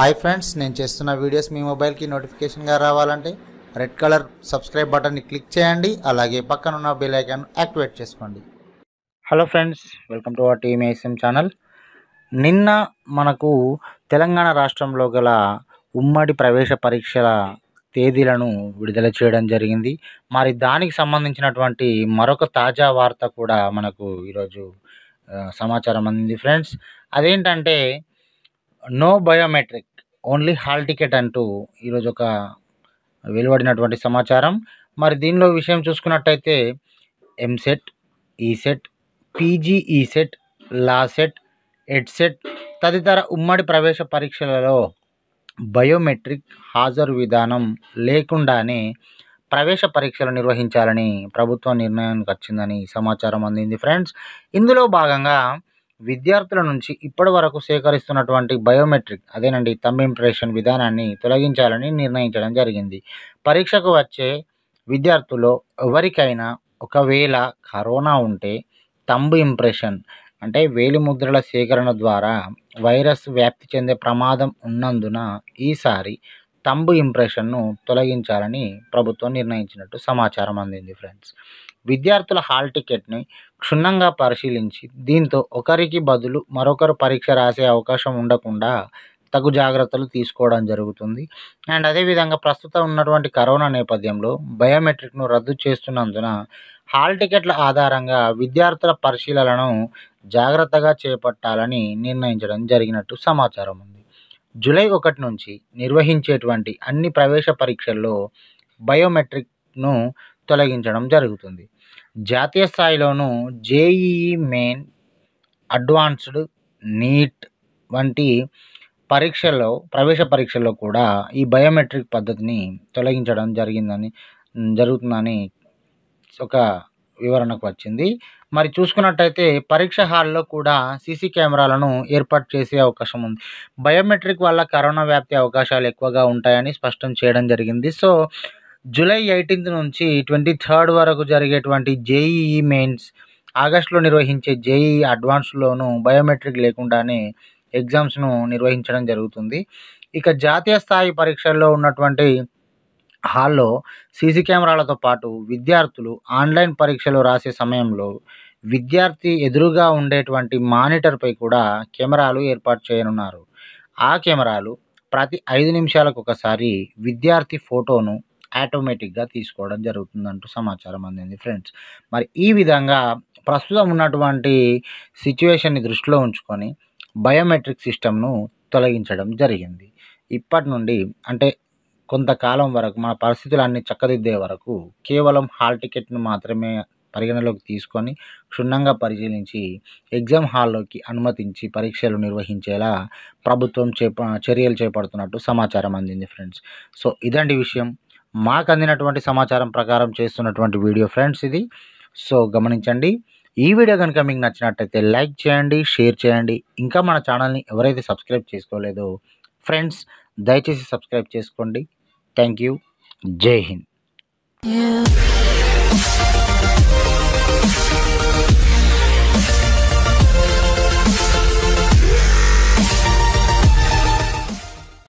hi friends నేను చేస్తున్న videos మీ మొబైల్కి నోటిఫికేషన్గా రావాలంటే రెడ్ కలర్ సబ్స్క్రైబ్ బటన్ని క్లిక్ చేయండి అలాగే పక్కన ఉన్న బెల్ యాక్టివేట్ చేసుకోండి hello friends welcome to our team ASM channel నిన్న మనకు తెలంగాణ రాష్ట్రంలో గల ఉమ్మడి ప్రవేశ పరీక్షల తేదీలను విడుదల చేయడం జరిగింది మరి దానికి సంబంధించినటువంటి మరొక తాజా వార్త కూడా మనకు ఈరోజు సమాచారం అందింది ఫ్రెండ్స్ అదేంటంటే no biometric only hall ticket అంటూ ఈరోజు ఒక వెలువడినటువంటి సమాచారం మరి దీనిలో విషయం చూసుకున్నట్టయితే EAMCET ECET PG ECET LAWCET EdCET తదితర ఉమ్మడి ప్రవేశ పరీక్షలలో బయోమెట్రిక్ హాజరు విధానం లేకుండానే ప్రవేశ పరీక్షలు నిర్వహించాలని ప్రభుత్వం నిర్ణయానికి వచ్చిందని సమాచారం అందింది ఫ్రెండ్స్ ఇందులో భాగంగా విద్యార్థుల నుంచి ఇప్పటి వరకు సేకరిస్తున్నటువంటి బయోమెట్రిక్ అదేనండి తమ్ ఇంప్రెషన్ విధానాన్ని తొలగించాలని నిర్ణయించడం జరిగింది పరీక్షకు వచ్చే విద్యార్థుల్లో ఎవరికైనా ఒకవేళ కరోనా ఉంటే తంబు ఇంప్రెషన్ అంటే వేలి ముద్రల సేకరణ ద్వారా వైరస్ వ్యాప్తి చెందే ప్రమాదం ఉన్నందున ఈసారి తంబు ఇంప్రెషన్ను తొలగించాలని ప్రభుత్వం నిర్ణయించినట్టు సమాచారం అందింది ఫ్రెండ్స్ విద్యార్థుల హాల్ టికెట్ని క్షుణ్ణంగా పరిశీలించి దీంతో ఒకరికి బదులు మరొకరు పరీక్ష రాసే అవకాశం ఉండకుండా తగు జాగ్రత్తలు తీసుకోవడం జరుగుతుంది అండ్ అదేవిధంగా ప్రస్తుతం ఉన్నటువంటి కరోనా నేపథ్యంలో బయోమెట్రిక్ను రద్దు చేస్తున్నందున హాల్ టికెట్ల ఆధారంగా విద్యార్థుల పరిశీలనను జాగ్రత్తగా చేపట్టాలని నిర్ణయించడం జరిగినట్టు సమాచారం ఉంది జూలై ఒకటి నుంచి నిర్వహించేటువంటి అన్ని ప్రవేశ పరీక్షల్లో బయోమెట్రిక్ను తొలగించడం జరుగుతుంది జాతీయ స్థాయిలోనూ జేఈఈ మెయిన్ అడ్వాన్స్డ్ నీట్ వంటి పరీక్షల్లో ప్రవేశ పరీక్షల్లో కూడా ఈ బయోమెట్రిక్ పద్ధతిని తొలగించడం జరిగిందని జరుగుతుందని ఒక వివరణకు వచ్చింది మరి చూసుకున్నట్టయితే పరీక్ష హాల్లో కూడా సీసీ కెమెరాలను ఏర్పాటు చేసే అవకాశం ఉంది బయోమెట్రిక్ వల్ల కరోనా వ్యాప్తి అవకాశాలు ఎక్కువగా ఉంటాయని స్పష్టం చేయడం జరిగింది సో జూలై ఎయిటీన్త్ నుంచి ట్వంటీ థర్డ్ వరకు జరిగేటువంటి జేఈఈ మెయిన్స్ ఆగస్టులో నిర్వహించే జేఈ అడ్వాన్స్లోను బయోమెట్రిక్ లేకుండానే ఎగ్జామ్స్ను నిర్వహించడం జరుగుతుంది ఇక జాతీయ స్థాయి పరీక్షల్లో ఉన్నటువంటి హాల్లో సీసీ కెమెరాలతో పాటు విద్యార్థులు ఆన్లైన్ పరీక్షలు రాసే సమయంలో విద్యార్థి ఎదురుగా ఉండేటువంటి మానిటర్పై కూడా కెమెరాలు ఏర్పాటు చేయనున్నారు ఆ కెమెరాలు ప్రతి ఐదు నిమిషాలకు ఒకసారి విద్యార్థి ఫోటోను ఆటోమేటిక్గా తీసుకోవడం జరుగుతుందంటూ సమాచారం అందింది ఫ్రెండ్స్ మరి ఈ విధంగా ప్రస్తుతం ఉన్నటువంటి సిచ్యువేషన్ని దృష్టిలో ఉంచుకొని బయోమెట్రిక్ సిస్టమ్ను తొలగించడం జరిగింది ఇప్పటి నుండి అంటే కొంతకాలం వరకు మన పరిస్థితులు అన్ని చక్కదిద్దే వరకు కేవలం హాల్ టికెట్ను మాత్రమే పరిగణలోకి తీసుకొని క్షుణ్ణంగా పరిశీలించి ఎగ్జామ్ హాల్లోకి అనుమతించి పరీక్షలు నిర్వహించేలా ప్రభుత్వం చేప చర్యలు చేపడుతున్నట్టు సమాచారం అందింది ఫ్రెండ్స్ సో ఇదండి విషయం మాకు అందినటువంటి సమాచారం ప్రకారం చేస్తున్నటువంటి వీడియో ఫ్రెండ్స్ ఇది సో గమనించండి ఈ వీడియో కనుక మీకు నచ్చినట్టయితే లైక్ చేయండి షేర్ చేయండి ఇంకా మన ఛానల్ని ఎవరైతే సబ్స్క్రైబ్ చేసుకోలేదో ఫ్రెండ్స్ దయచేసి సబ్స్క్రైబ్ చేసుకోండి థ్యాంక్ యూ జై హింద్